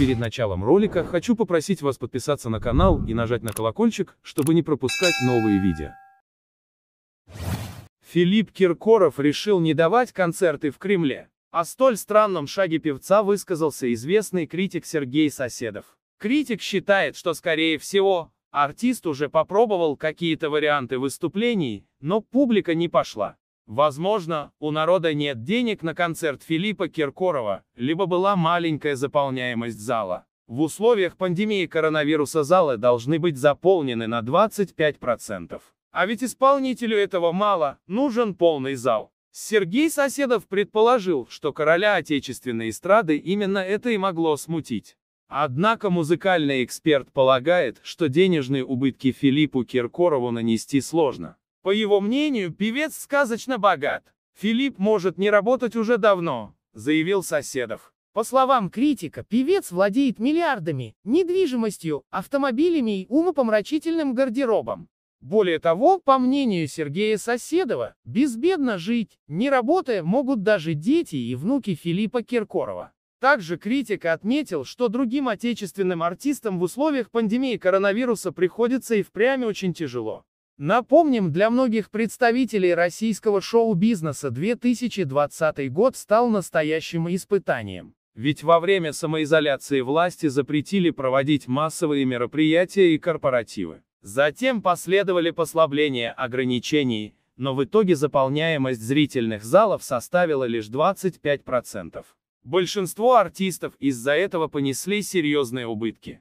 Перед началом ролика хочу попросить вас подписаться на канал и нажать на колокольчик, чтобы не пропускать новые видео. Филипп Киркоров решил не давать концерты в Кремле. О а столь странном шаге певца высказался известный критик Сергей Соседов. Критик считает, что скорее всего, артист уже попробовал какие-то варианты выступлений, но публика не пошла. Возможно, у народа нет денег на концерт Филиппа Киркорова, либо была маленькая заполняемость зала. В условиях пандемии коронавируса залы должны быть заполнены на 25%. А ведь исполнителю этого мало, нужен полный зал. Сергей Соседов предположил, что короля отечественной эстрады именно это и могло смутить. Однако музыкальный эксперт полагает, что денежные убытки Филиппу Киркорову нанести сложно. По его мнению, певец сказочно богат. Филипп может не работать уже давно, заявил Соседов. По словам критика, певец владеет миллиардами, недвижимостью, автомобилями и умопомрачительным гардеробом. Более того, по мнению Сергея Соседова, безбедно жить, не работая, могут даже дети и внуки Филиппа Киркорова. Также критик отметил, что другим отечественным артистам в условиях пандемии коронавируса приходится и впрямь очень тяжело. Напомним, для многих представителей российского шоу-бизнеса 2020 год стал настоящим испытанием. Ведь во время самоизоляции власти запретили проводить массовые мероприятия и корпоративы. Затем последовали послабления ограничений, но в итоге заполняемость зрительных залов составила лишь 25%. Большинство артистов из-за этого понесли серьезные убытки.